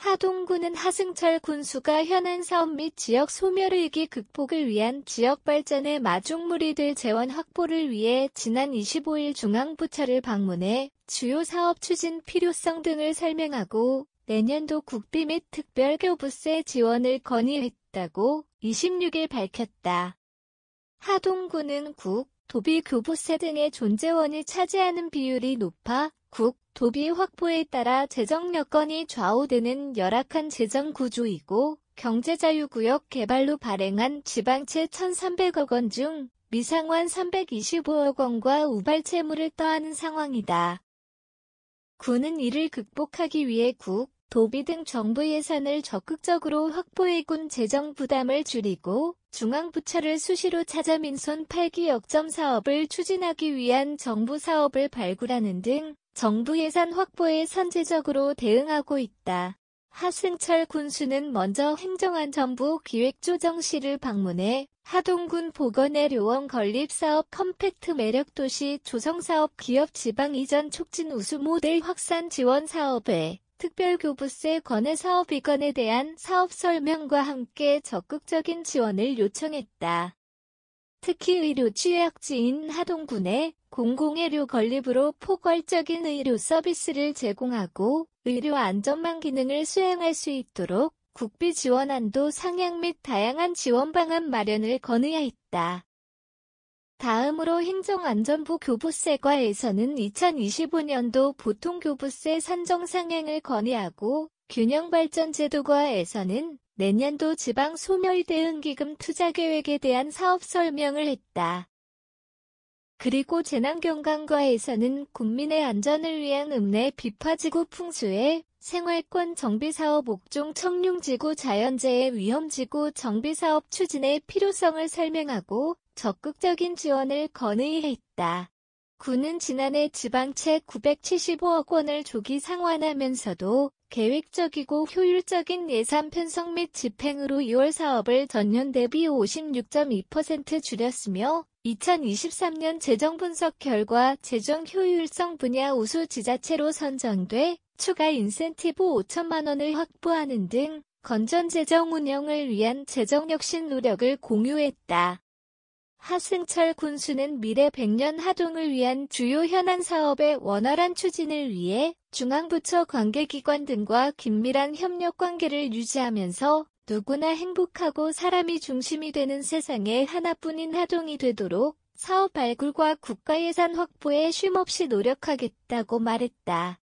하동군은 하승철 군수가 현안 사업 및 지역 소멸 위기 극복을 위한 지역 발전의 마중물이 될 재원 확보를 위해 지난 25일 중앙부처를 방문해 주요 사업 추진 필요성 등을 설명하고 내년도 국비 및 특별교부세 지원을 건의했다고 26일 밝혔다. 하동군은 국, 도비 교부세 등의 존재원이 차지하는 비율이 높아 국, 도비 확보에 따라 재정 여건이 좌우되는 열악한 재정 구조이고 경제자유구역 개발로 발행한 지방채 1,300억 원 중 미상환 325억 원과 우발 채무를 떠안은 상황이다. 군은 이를 극복하기 위해 국, 도비 등 정부 예산을 적극적으로 확보해 군 재정 부담을 줄이고 중앙부처를 수시로 찾아 민손 8기역점 사업을 추진하기 위한 정부 사업을 발굴하는 등 정부 예산 확보에 선제적으로 대응하고 있다. 하승철 군수는 먼저 행정안전부 기획조정실을 방문해 하동군 보건의 료원 건립사업 컴팩트 매력도시 조성사업 기업 지방 이전 촉진 우수 모델 확산 지원 사업에 특별교부세 건의 사업 이건에 대한 사업 설명과 함께 적극적인 지원을 요청했다. 특히 의료 취약지인 하동군에 공공의료 건립으로 포괄적인 의료 서비스를 제공하고 의료 안전망 기능을 수행할 수 있도록 국비 지원안도 상향 및 다양한 지원 방안 마련을 건의하였다. 다음으로 행정안전부 교부세과에서는 2025년도 보통교부세 산정 상향을 건의하고 균형발전제도과에서는 내년도 지방 소멸대응기금 투자 계획에 대한 사업 설명을 했다. 그리고 재난경관과에서는 국민의 안전을 위한 읍내 비파지구 풍수에 생활권 정비사업 옥종 청룡지구 자연재해 위험지구 정비사업 추진의 필요성을 설명하고 적극적인 지원을 건의했다. 군은 지난해 지방채 975억 원을 조기 상환하면서도 계획적이고 효율적인 예산 편성 및 집행으로 6월 사업을 전년 대비 56.2% 줄였으며 2023년 재정 분석 결과 재정 효율성 분야 우수 지자체로 선정돼 추가 인센티브 5천만 원을 확보하는 등 건전 재정 운영을 위한 재정 혁신 노력을 공유했다. 하승철 군수는 미래 100년 하동을 위한 주요 현안 사업의 원활한 추진을 위해 중앙부처 관계기관 등과 긴밀한 협력 관계를 유지하면서 누구나 행복하고 사람이 중심이 되는 세상에 하나뿐인 하동이 되도록 사업 발굴과 국가예산 확보에 쉼없이 노력하겠다고 말했다.